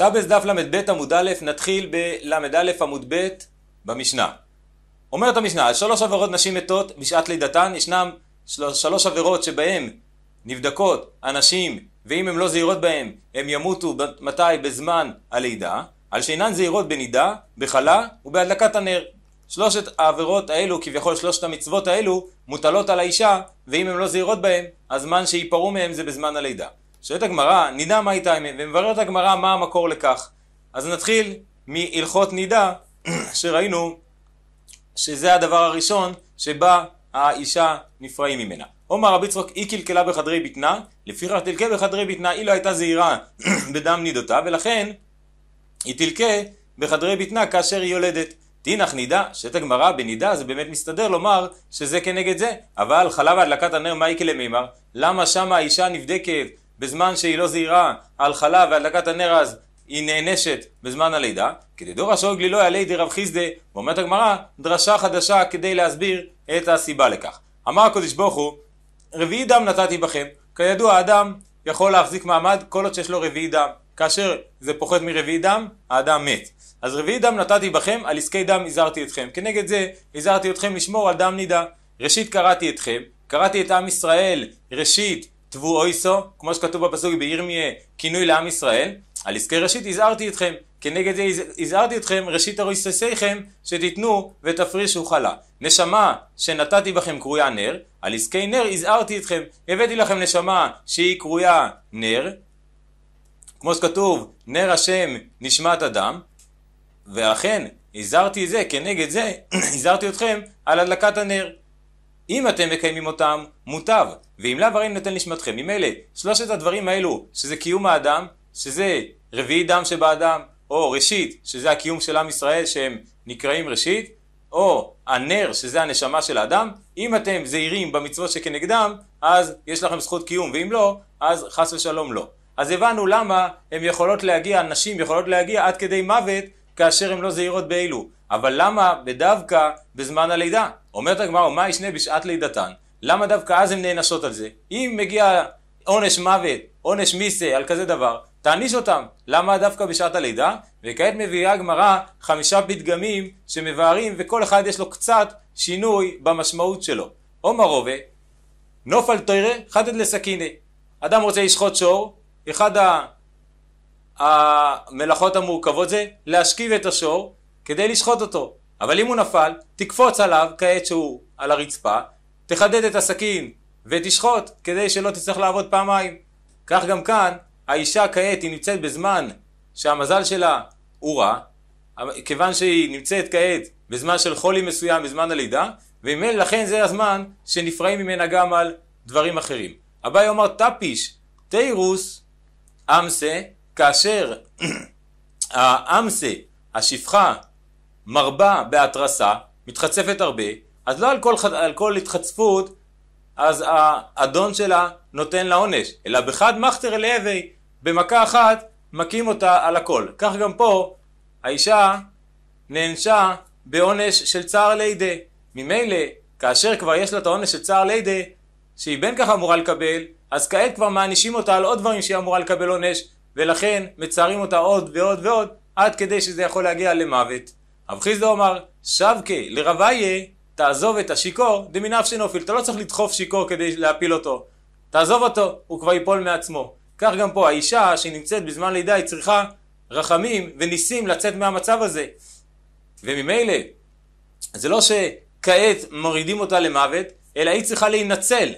שבס דף ל"ב עמוד א', נתחיל בל"א עמוד ב' במשנה. אומרת המשנה, על שלוש עבירות נשים מתות בשעת לידתן, ישנם שלוש עבירות שבהן נבדקות הנשים, ואם הן לא זהירות בהן, הן ימותו מתי? בזמן הלידה, על שאינן זהירות בנידה, בחלה ובהדלקת הנר. שלושת העבירות האלו, כביכול שלושת המצוות האלו, מוטלות על האישה, ואם הן לא זהירות בהן, הזמן שייפרעו מהן זה בזמן הלידה. שואלת הגמרא, נידה מה הייתה אמת, ומבררת הגמרא מה המקור לכך. אז נתחיל מהלכות נידה, שראינו שזה הדבר הראשון שבה האישה נפרעים ממנה. עומר רבי צחוק, היא קלקלה בחדרי בטנה, לפיכך תלקה בחדרי בטנה, היא לא הייתה זהירה בדם נידותה, ולכן היא תלקה בחדרי בטנה כאשר היא יולדת. תינח נידה, שאת הגמרא בנידה זה באמת מסתדר לומר שזה כנגד זה, אבל חלב הדלקת הנר מה יקלה מימר? למה שם האישה נבדקת בזמן שהיא לא זהירה על חלב דקת הנר אז היא נענשת בזמן הלידה, כדי דור השאול שאוגלי לא די רב חיסדה, ואומרת הגמרא, דרשה חדשה כדי להסביר את הסיבה לכך. אמר הקדוש ברוך הוא, רביעי דם נתתי בכם. כידוע, האדם יכול להחזיק מעמד כל עוד שיש לו רביעי דם. כאשר זה פוחת מרביעי דם, האדם מת. אז רביעי דם נתתי בכם, על עסקי דם הזהרתי אתכם. כנגד זה, הזהרתי אתכם לשמור על דם נידה. ראשית קראתי אתכם, קראתי את עם ישראל, ראשית תבו אויסו, כמו שכתוב בפסוק בירמיה, כינוי לעם ישראל, על עסקי ראשית הזהרתי אתכם, כנגד זה הזהרתי אתכם, ראשית הרוססיכם, שתיתנו ותפרישו חלה. נשמה שנתתי בכם קרויה נר, על עסקי נר הזהרתי אתכם, הבאתי לכם נשמה שהיא קרויה נר, כמו שכתוב, נר השם נשמת אדם, ואכן, הזהרתי זה, כנגד זה, הזהרתי אתכם על הדלקת הנר. אם אתם מקיימים אותם, מוטב, ואם לאו הרי נותן נשמתכם. ממילא, שלושת הדברים האלו, שזה קיום האדם, שזה רביעי דם שבאדם, או ראשית, שזה הקיום של עם ישראל שהם נקראים ראשית, או הנר, שזה הנשמה של האדם, אם אתם זהירים במצוות שכנגדם, אז יש לכם זכות קיום, ואם לא, אז חס ושלום לא. אז הבנו למה הן יכולות להגיע, נשים יכולות להגיע עד כדי מוות, כאשר הן לא זהירות באלו. אבל למה בדווקא בזמן הלידה? אומרת הגמרא, מה ישנה בשעת לידתן? למה דווקא אז הן נאנסות על זה? אם מגיע עונש מוות, עונש מיסה על כזה דבר, תעניש אותם. למה דווקא בשעת הלידה? וכעת מביאה הגמרא חמישה פתגמים שמבארים וכל אחד יש לו קצת שינוי במשמעות שלו. עומר רובה, נוף על תוירה, חדד לסכיני. אדם רוצה לשחוט שור, אחד המלאכות המורכבות זה להשכיב את השור כדי לשחוט אותו. אבל אם הוא נפל, תקפוץ עליו כעת שהוא על הרצפה, תחדד את הסכין ותשחוט כדי שלא תצטרך לעבוד פעמיים. כך גם כאן, האישה כעת היא נמצאת בזמן שהמזל שלה הוא רע, כיוון שהיא נמצאת כעת בזמן של חולי מסוים, בזמן הלידה, ולכן זה הזמן שנפרעים ממנה גם על דברים אחרים. הבא יאמר טפיש, תירוס, אמסה, כאשר האמסה, השפחה מרבה בהתרסה, מתחצפת הרבה, אז לא על כל, על כל התחצפות אז האדון שלה נותן לה עונש, אלא בחד מחתר אל להווי, במכה אחת מכים אותה על הכל. כך גם פה האישה נענשה בעונש של צער לידה. ממילא, כאשר כבר יש לה את העונש של צער לידה, שהיא בין כך אמורה לקבל, אז כעת כבר מענישים אותה על עוד דברים שהיא אמורה לקבל עונש, ולכן מצערים אותה עוד ועוד ועוד, עד כדי שזה יכול להגיע למוות. רב חיסדא אומר, שבקי לרבייה, תעזוב את השיכור, דמינפשי נופיל. אתה לא צריך לדחוף שיכור כדי להפיל אותו. תעזוב אותו, הוא כבר ייפול מעצמו. כך גם פה, האישה שנמצאת בזמן לידה, היא צריכה רחמים וניסים לצאת מהמצב הזה. וממילא, זה לא שכעת מורידים אותה למוות, אלא היא צריכה להינצל.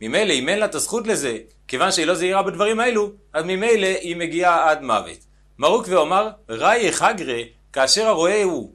ממילא, אם אין לה את הזכות לזה, כיוון שהיא לא זהירה בדברים האלו, אז ממילא היא מגיעה עד מוות. מרוק ואומר, ראי חגרי כאשר הרועה הוא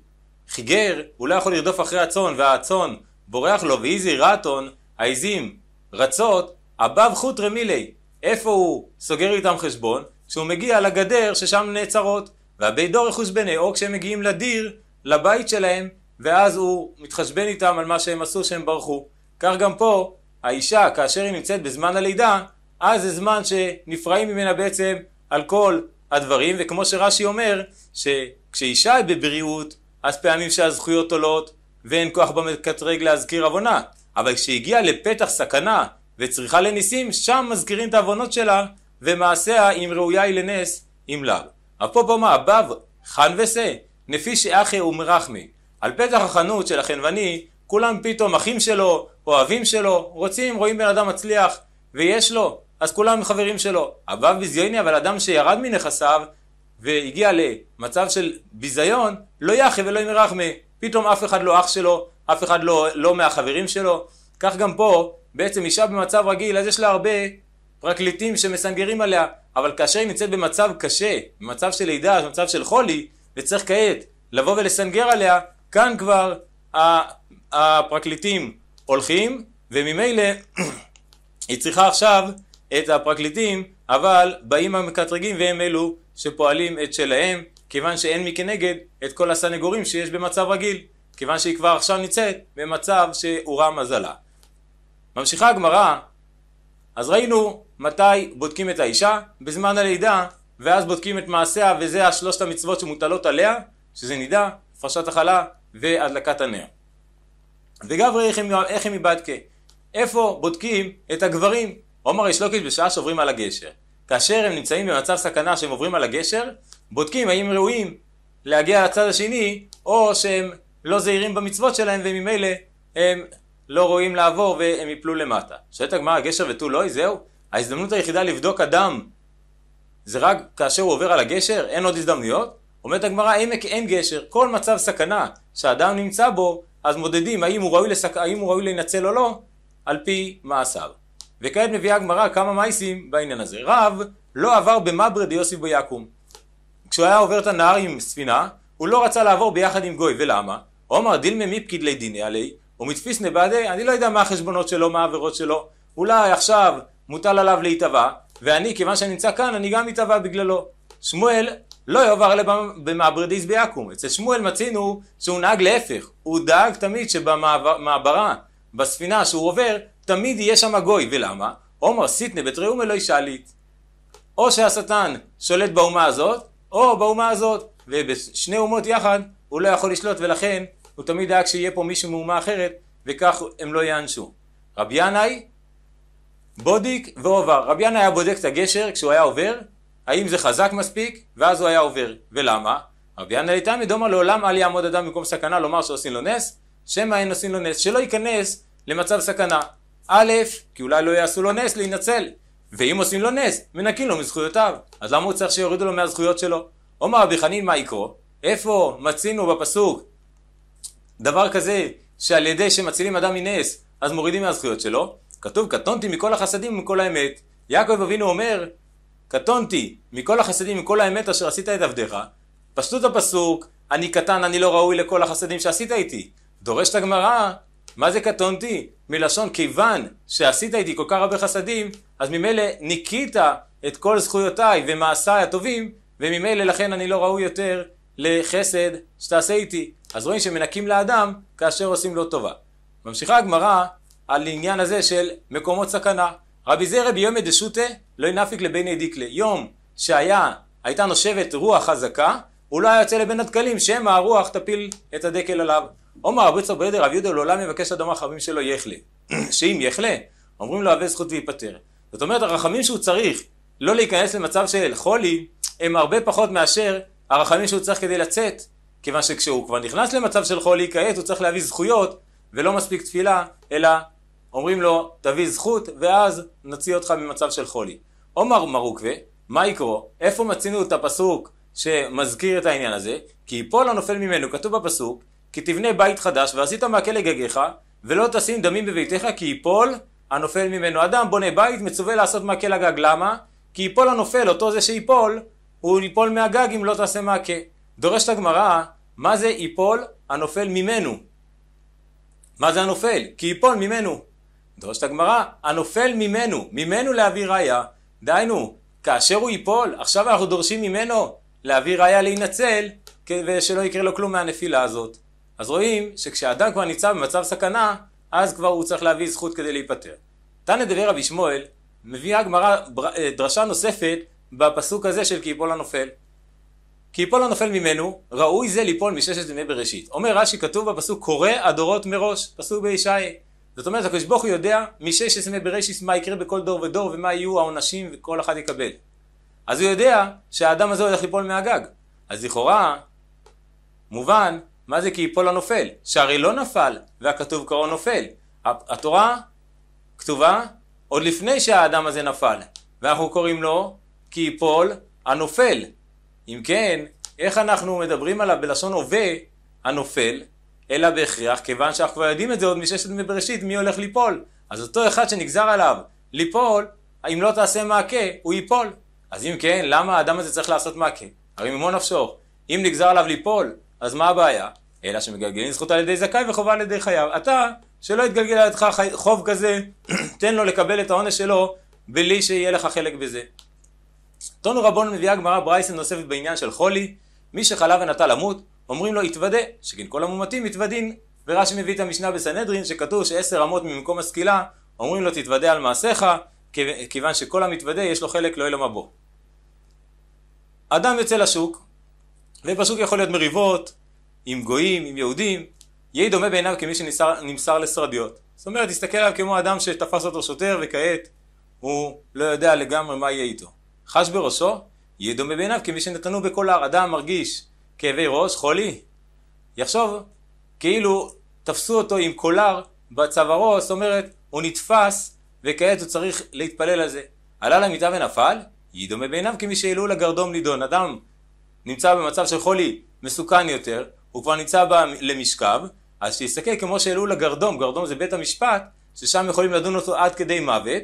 חיגר, הוא לא יכול לרדוף אחרי הצאן, והצאן בורח לו, ואיזי רטון, העיזים רצות, אבב חוט רמילי, איפה הוא סוגר איתם חשבון? כשהוא מגיע לגדר ששם נעצרות. והבי דור יחושבני, או כשהם מגיעים לדיר, לבית שלהם, ואז הוא מתחשבן איתם על מה שהם עשו שהם ברחו. כך גם פה, האישה, כאשר היא נמצאת בזמן הלידה, אז זה זמן שנפרעים ממנה בעצם על כל הדברים, וכמו שרש"י אומר, ש... כשאישה היא בבריאות, אז פעמים שהזכויות עולות, ואין כוח במקטרג להזכיר עוונה. אבל כשהגיעה לפתח סכנה וצריכה לניסים, שם מזכירים את העוונות שלה, ומעשיה אם ראויה היא לנס, אם לאו. אפו במה, בב, חן ושא, נפי שאחי ומרחמי. על פתח החנות של החנווני, כולם פתאום אחים שלו, אוהבים שלו, רוצים, רואים בן אדם מצליח, ויש לו, אז כולם חברים שלו. הבב בזיוני, אבל אדם שירד מנכסיו, והגיע למצב של ביזיון, לא יחי ולא ימרחמה. פתאום אף אחד לא אח שלו, אף אחד לא, לא מהחברים שלו. כך גם פה, בעצם אישה במצב רגיל, אז יש לה הרבה פרקליטים שמסנגרים עליה, אבל כאשר היא נמצאת במצב קשה, במצב של לידה, במצב של חולי, וצריך כעת לבוא ולסנגר עליה, כאן כבר הפרקליטים הולכים, וממילא היא צריכה עכשיו את הפרקליטים, אבל באים המקטרגים והם אלו שפועלים את שלהם, כיוון שאין מכנגד את כל הסנגורים שיש במצב רגיל, כיוון שהיא כבר עכשיו נמצאת במצב שהוא רע מזלה. ממשיכה הגמרא, אז ראינו מתי בודקים את האישה? בזמן הלידה, ואז בודקים את מעשיה, וזה השלושת המצוות שמוטלות עליה, שזה נידה, הפרשת החלה והדלקת הנר. וגברי איך הם, איך הם מבדקה? איפה בודקים את הגברים? עומר יש אשלוקיש בשעה שעוברים על הגשר. כאשר הם נמצאים במצב סכנה שהם עוברים על הגשר, בודקים האם ראויים להגיע לצד השני, או שהם לא זהירים במצוות שלהם וממילא הם לא ראויים לעבור והם יפלו למטה. שואלת הגמרא, הגשר ותו לא, זהו? ההזדמנות היחידה לבדוק אדם זה רק כאשר הוא עובר על הגשר? אין עוד הזדמנויות? אומרת הגמרא, עמק אין גשר, כל מצב סכנה שאדם נמצא בו, אז מודדים האם הוא ראוי, לסק... האם הוא ראוי להינצל או לא, על פי מעשיו. וכעת מביאה הגמרא כמה מייסים בעניין הזה. רב לא עבר במברד יוסיף בו יקום. כשהוא היה עובר את הנהר עם ספינה, הוא לא רצה לעבור ביחד עם גוי, ולמה? עומר דילמה מפקיד ליה דיני עלי, ומתפיס נבדי, אני לא יודע מה החשבונות שלו, מה העבירות שלו, אולי עכשיו מוטל עליו להיטבע, ואני, כיוון שאני נמצא כאן, אני גם אתבע בגללו. שמואל לא יעבר אלא במעברדיס ביעקום. אצל שמואל מצינו שהוא נהג להפך, הוא דאג תמיד שבמעברה, בספינה שהוא עובר, תמיד יהיה שם גוי, ולמה? עומר סיתנה בית ראום אלוהי שליט. או שהשטן שולט באומה הזאת, או באומה הזאת, ובשני אומות יחד הוא לא יכול לשלוט, ולכן הוא תמיד דאג שיהיה פה מישהו מאומה אחרת, וכך הם לא יענשו. רבי ינאי, בודיק ועובר. רבי ינאי היה בודק את הגשר כשהוא היה עובר, האם זה חזק מספיק, ואז הוא היה עובר. ולמה? רבי ינאי תמיד אומר לעולם אל יעמוד אדם במקום סכנה לומר שעושים לו נס, שמא אין עושים לו נס, שלא ייכנס למצב סכנה. א', כי אולי לא יעשו לו נס להינצל. ואם עושים לו נס, מנקים לו מזכויותיו. אז למה הוא צריך שיורידו לו מהזכויות שלו? אומר רבי חנין מה יקרו? איפה מצינו בפסוק דבר כזה שעל ידי שמצילים אדם מנס אז מורידים מהזכויות שלו? כתוב קטונתי מכל החסדים ומכל האמת. יעקב אבינו אומר קטונתי מכל החסדים ומכל האמת אשר עשית את עבדיך. פשטות הפסוק אני קטן אני לא ראוי לכל החסדים שעשית איתי. דורשת הגמרא מה זה קטונתי? מלשון כיוון שעשית איתי כל כך הרבה חסדים, אז ממילא ניקית את כל זכויותיי ומעשיי הטובים, וממילא לכן אני לא ראוי יותר לחסד שתעשה איתי. אז רואים שמנקים לאדם כאשר עושים לו טובה. ממשיכה הגמרא על עניין הזה של מקומות סכנה. רבי זרע ביומי דשוטה לא ינפיק לבני דיקלה. יום שהיה, הייתה נושבת רוח חזקה, הוא לא היה יוצא לבין הדקלים, שמא הרוח תפיל את הדקל עליו. עומר רבי צור בידי רב יהודה לעולם יבקש אדום החכמים שלו יחלה. שאם יחלה, אומרים לו אבי זכות וייפטר. זאת אומרת, הרחמים שהוא צריך לא להיכנס למצב של חולי, הם הרבה פחות מאשר הרחמים שהוא צריך כדי לצאת. כיוון שכשהוא כבר נכנס למצב של חולי כעת, הוא צריך להביא זכויות, ולא מספיק תפילה, אלא אומרים לו, תביא זכות, ואז נוציא אותך ממצב של חולי. עומר מרוקווה, מה יקרו? איפה מצינו את הפסוק שמזכיר את העניין הזה? כי יפול הנופל ממנו, כתוב בפסוק, כי תבנה בית חדש ועשית מהכלא גגיך ולא תשים דמים בביתך כי יפול הנופל ממנו. אדם בונה בית מצווה לעשות מעקה לגג. למה? כי יפול הנופל, אותו זה שיפול, הוא ייפול מהגג אם לא תעשה מהכה. דורשת הגמרא, מה זה ייפול הנופל ממנו? מה זה הנופל? כי ייפול ממנו. דורשת הגמרא, הנופל ממנו, ממנו להביא ראיה. דהיינו, כאשר הוא ייפול, עכשיו אנחנו דורשים ממנו להביא ראיה להינצל, ושלא יקרה לו כלום מהנפילה הזאת. אז רואים שכשאדם כבר נמצא במצב סכנה, אז כבר הוא צריך להביא זכות כדי להיפטר. תנא דבי רבי שמואל, מביאה הגמרא אה, דרשה נוספת בפסוק הזה של כי יפול הנופל. כי יפול הנופל ממנו, ראוי זה ליפול מששת ימי בראשית. אומר רש"י, כתוב בפסוק, קורא הדורות מראש, פסוק בישי. זאת אומרת, הקדוש ברוך הוא יודע מששת ימי בראשית מה יקרה בכל דור ודור ומה יהיו העונשים וכל אחד יקבל. אז הוא יודע שהאדם הזה הולך ליפול מהגג. אז לכאורה, מובן מה זה כי יפול הנופל? שהרי לא נפל, והכתוב קרוא נופל. התורה כתובה עוד לפני שהאדם הזה נפל, ואנחנו קוראים לו כי יפול הנופל. אם כן, איך אנחנו מדברים עליו בלשון הווה, הנופל, אלא בהכרח, כיוון שאנחנו כבר יודעים את זה עוד מששת מבראשית, מי הולך ליפול. אז אותו אחד שנגזר עליו ליפול, אם לא תעשה מעקה, הוא ייפול. אז אם כן, למה האדם הזה צריך לעשות מעקה? הרי ממו נפשו. אם נגזר עליו ליפול, אז מה הבעיה? אלא שמגלגלים זכות על ידי זכאי וחובה על ידי חייב. אתה, שלא יתגלגל על ידך חוב כזה, תן לו לקבל את העונש שלו בלי שיהיה לך חלק בזה. תונו רבון מביאה גמרא ברייסן נוספת בעניין של חולי, מי שחלה ונטה למות, אומרים לו יתוודה, שכן כל המומתים מתוודין, ורש"י מביא את המשנה בסנהדרין, שכתוב שעשר אמות ממקום הסקילה, אומרים לו תתוודה על מעשיך, כיוון שכל המתוודה יש לו חלק לא יהיה לו מבוא. אדם יוצא לשוק, ופסוק יכול להיות מריבות עם גויים, עם יהודים, יהי דומה בעיניו כמי שנמסר לשרדיות. זאת אומרת, תסתכל עליו כמו אדם שתפס אותו שוטר וכעת הוא לא יודע לגמרי מה יהיה איתו. חש בראשו, יהי דומה בעיניו כמי שנתנו בכל הר, אדם מרגיש כאבי ראש, חולי. יחשוב כאילו תפסו אותו עם קולר בצווארו, זאת אומרת, הוא נתפס וכעת הוא צריך להתפלל על זה. עלה למיטה ונפל, יהי דומה בעיניו כמי שהעלו לגרדום נידון. אדם נמצא במצב של חולי מסוכן יותר, הוא כבר נמצא ב... למשכב, אז שיסתכל כמו שהעלו לגרדום, גרדום זה בית המשפט, ששם יכולים לדון אותו עד כדי מוות,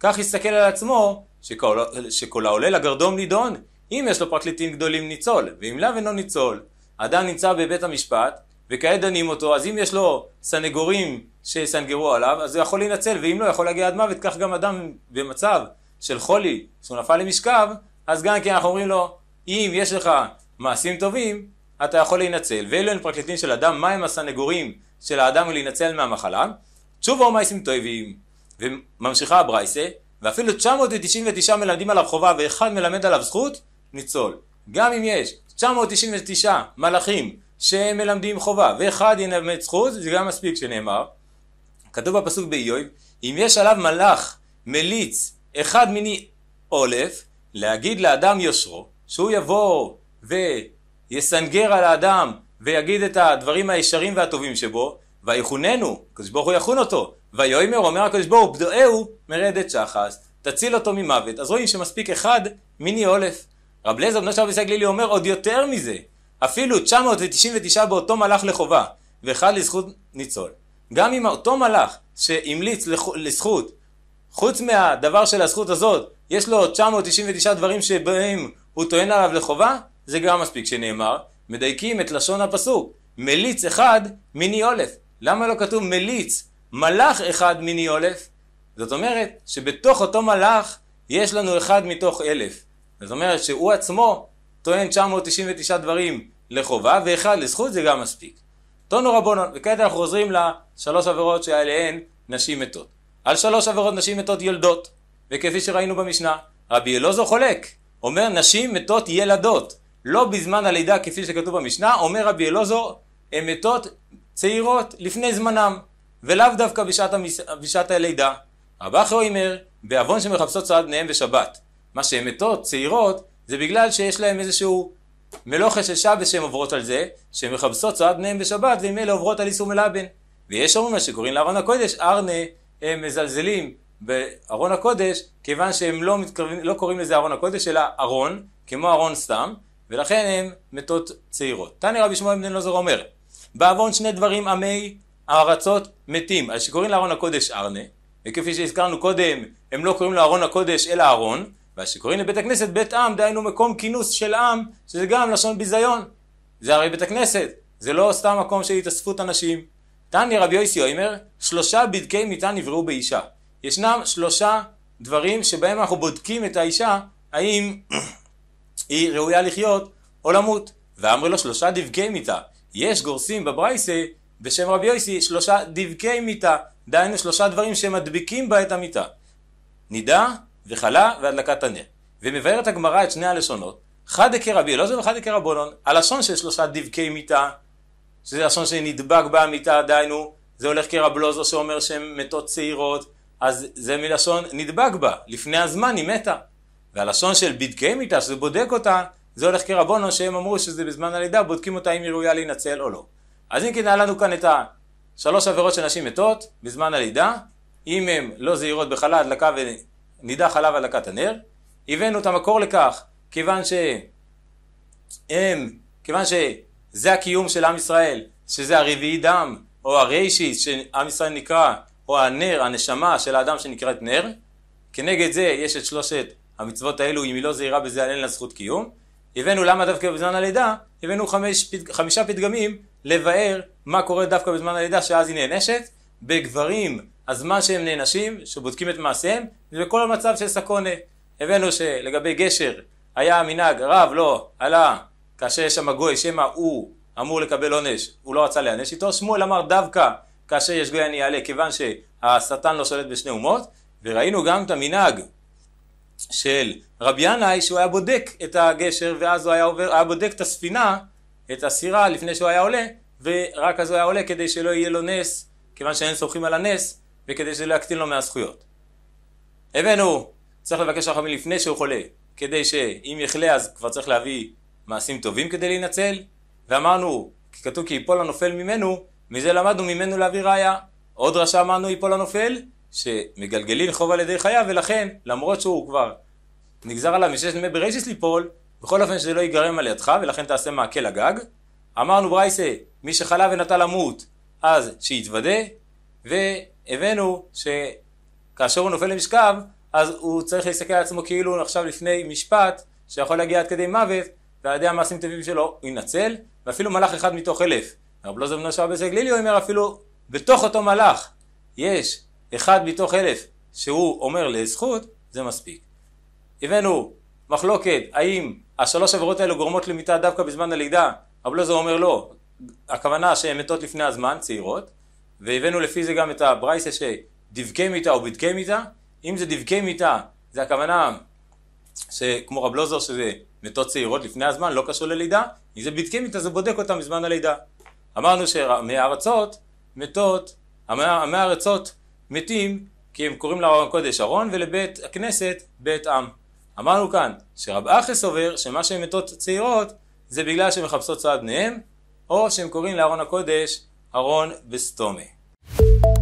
כך יסתכל על עצמו, שכל, שכל העולה לגרדום נידון, אם יש לו פרקליטים גדולים ניצול, ואם לאו אינו ניצול. אדם נמצא בבית המשפט, וכעת דנים אותו, אז אם יש לו סנגורים שיסנגרו עליו, אז הוא יכול להינצל, ואם לא, יכול להגיע עד מוות. כך גם אדם במצב של חולי, שהוא נפל למשכב, אז גם כן אנחנו אומרים לו, אם יש לך מעשים טובים, אתה יכול להינצל. ואלו הם פרקליטים של אדם, מהם הסנגורים של האדם להינצל מהמחלה? תשובו מעשים טובים. וממשיכה הברייסה, ואפילו 999 מלמדים עליו חובה ואחד מלמד עליו זכות, ניצול. גם אם יש 999 מלאכים שהם מלמדים חובה ואחד ילמד זכות, זה גם מספיק שנאמר. כתוב בפסוק באיוב, אם יש עליו מלאך מליץ אחד מיני אולף, להגיד לאדם יושרו, שהוא יבוא ויסנגר על האדם ויגיד את הדברים הישרים והטובים שבו, ויחוננו, הקדוש ברוך הוא יחון אותו, ויאמר אומר הקדוש ברוך הוא בדואהו מרדת שחס, תציל אותו ממוות. אז רואים שמספיק אחד מיני אולף רב לזר בנו של רבי הגלילי אומר עוד יותר מזה, אפילו 999 באותו מלאך לחובה, ואחד לזכות ניצול. גם אם אותו מלאך שהמליץ לזכות, חוץ מהדבר של הזכות הזאת, יש לו 999 דברים שבהם הוא טוען עליו לחובה, זה גם מספיק שנאמר, מדייקים את לשון הפסוק, מליץ אחד מיני אולף. למה לא כתוב מליץ, מלאך אחד מיני אולף? זאת אומרת שבתוך אותו מלאך יש לנו אחד מתוך אלף. זאת אומרת שהוא עצמו טוען 999 דברים לחובה, ואחד לזכות זה גם מספיק. טונו רבונו, וכעת אנחנו חוזרים לשלוש עבירות שעליהן נשים מתות. על שלוש עבירות נשים מתות יולדות, וכפי שראינו במשנה, רבי אלוזו חולק, אומר נשים מתות ילדות, לא בזמן הלידה כפי שכתוב במשנה, אומר רבי אלוזור, הן מתות צעירות לפני זמנם, ולאו דווקא בשעת, המש... בשעת הלידה. רבי אחר אומר, בעוון שמחפשות צעד בניהם בשבת. מה שהן מתות, צעירות, זה בגלל שיש להן איזשהו מלוכה חששה שבס עוברות על זה, שהן מחפשות צעד בניהם בשבת, ואם אלה עוברות על איסור מלאבן. ויש אומרים שקוראים לארון הקודש, ארנה, הם מזלזלים בארון הקודש, כיוון שהם לא, מתקרבים, לא קוראים לזה ארון הקודש, אלא ארון, כמו ארון סתם, ולכן הם מתות צעירות. תנא רבי שמואל בן אלעזר אומר, בעוון שני דברים עמי הארצות מתים, אז שקוראים לארון הקודש ארנה, וכפי שהזכרנו קודם, הם לא קוראים לו ארון הקודש אלא ארון, ואז שקוראים לבית הכנסת בית עם, דהיינו מקום כינוס של עם, שזה גם לשון ביזיון. זה הרי בית הכנסת, זה לא סתם מקום של התאספות אנשים. תנא רבי יוסי אומר, שלושה בדקי מיתה נבראו באישה. ישנם שלושה דברים שבהם אנחנו בודקים את האישה האם היא ראויה לחיות או למות. ואמרי לו שלושה דבקי מיתה. יש גורסים בברייסה בשם רבי יוסי שלושה דבקי מיתה, דהיינו שלושה דברים שמדביקים בה את המיתה. נידה וחלה והדלקת הנר. ומבארת הגמרא את שני הלשונות, חדה כרבי אלעזר וחד וחדה כרבונון, הלשון של שלושה דבקי מיתה, שזה לשון שנדבק בה המיתה, דהיינו, זה הולך כרבלוזו שאומר שהן מתות צעירות, אז זה מלשון נדבק בה, לפני הזמן היא מתה. והלשון של בדקי מיתה, שזה בודק אותה, זה הולך כרבונו שהם אמרו שזה בזמן הלידה, בודקים אותה אם היא ראויה להינצל או לא. אז אם כן, היה לנו כאן את השלוש עבירות של נשים מתות בזמן הלידה, אם הן לא זהירות בחלה, הדלקה ונידה חלב הדלקת הנר, הבאנו את המקור לכך, כיוון שהם, כיוון שזה הקיום של עם ישראל, שזה הרביעי דם, או הריישיס, שעם ישראל נקרא או הנר, הנשמה של האדם שנקראת נר, כנגד זה יש את שלושת המצוות האלו, אם היא לא זהירה בזה, אין לה זכות קיום. הבאנו למה דווקא בזמן הלידה, הבאנו חמש, חמישה פתגמים לבאר מה קורה דווקא בזמן הלידה, שאז היא נענשת. בגברים, הזמן שהם נענשים, שבודקים את מעשיהם, ובכל המצב של סקונה. הבאנו שלגבי גשר, היה מנהג, רב לא, עלה, כאשר יש שם גוי, שמא הוא אמור לקבל עונש, הוא לא רצה להיענש איתו, שמואל אמר דווקא כאשר יש גוי אני אעלה, כיוון שהשטן לא שולט בשני אומות, וראינו גם את המנהג של רבי ינאי שהוא היה בודק את הגשר ואז הוא היה, עובר, היה בודק את הספינה, את הסירה לפני שהוא היה עולה ורק אז הוא היה עולה כדי שלא יהיה לו נס כיוון שאין סומכים על הנס וכדי שלא יקטין לו מהזכויות. הבאנו, צריך לבקש רחמים לפני שהוא חולה כדי שאם יחלה אז כבר צריך להביא מעשים טובים כדי להינצל ואמרנו, כתוב כי יפול הנופל ממנו מזה למדנו ממנו להביא ראיה. עוד רשע אמרנו יפול הנופל, שמגלגלין חוב על ידי חייו, ולכן, למרות שהוא כבר נגזר עליו משש נמי בראשיס ליפול, בכל אופן שזה לא ייגרם על ידך, ולכן תעשה מעקה לגג. אמרנו ברייסה, מי שחלה ונטה למות, אז שיתוודה, והבאנו שכאשר הוא נופל למשכב, אז הוא צריך להסתכל על עצמו כאילו הוא עכשיו לפני משפט, שיכול להגיע עד כדי מוות, ועל ידי המעשים הטובים שלו הוא ינצל, ואפילו מלאך אחד מתוך אלף רב לוזוב נושר בסגלילי אומר אפילו בתוך אותו מלאך יש אחד מתוך אלף שהוא אומר לזכות, זה מספיק. הבאנו מחלוקת האם השלוש עבירות האלו גורמות למיטה דווקא בזמן הלידה, רב לוזוב אומר לא, הכוונה שהן מתות לפני הזמן, צעירות, והבאנו לפי זה גם את הברייסה שדבקי מיטה או בדקי מיטה אם זה דבקי מיטה זה הכוונה שכמו רב לוזור שזה מתות צעירות לפני הזמן, לא קשור ללידה, אם זה בדקי מיטה זה בודק אותם בזמן הלידה. אמרנו שעמי הארצות מתות, עמי הארצות מתים כי הם קוראים לארון קודש ארון ולבית הכנסת בית עם. אמרנו כאן שרב אחס סובר שמה שהן מתות צעירות זה בגלל שהן מחפשות צעד בניהם או שהם קוראים לארון הקודש ארון וסתומה.